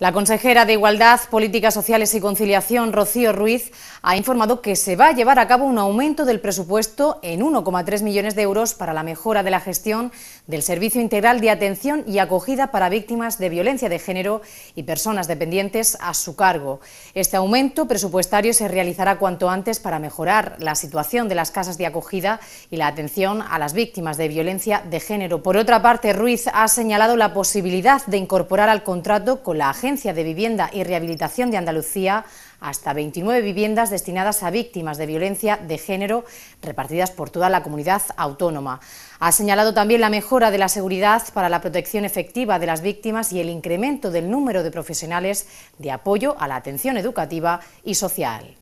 La consejera de Igualdad, Políticas Sociales y Conciliación, Rocío Ruiz, ha informado que se va a llevar a cabo un aumento del presupuesto en 1,3 millones de euros para la mejora de la gestión del Servicio Integral de Atención y Acogida para Víctimas de Violencia de Género y Personas Dependientes a su cargo. Este aumento presupuestario se realizará cuanto antes para mejorar la situación de las casas de acogida y la atención a las víctimas de violencia de género. Por otra parte, Ruiz ha señalado la posibilidad de incorporar al contrato con la agencia de Vivienda y Rehabilitación de Andalucía hasta 29 viviendas destinadas a víctimas de violencia de género repartidas por toda la comunidad autónoma. Ha señalado también la mejora de la seguridad para la protección efectiva de las víctimas y el incremento del número de profesionales de apoyo a la atención educativa y social.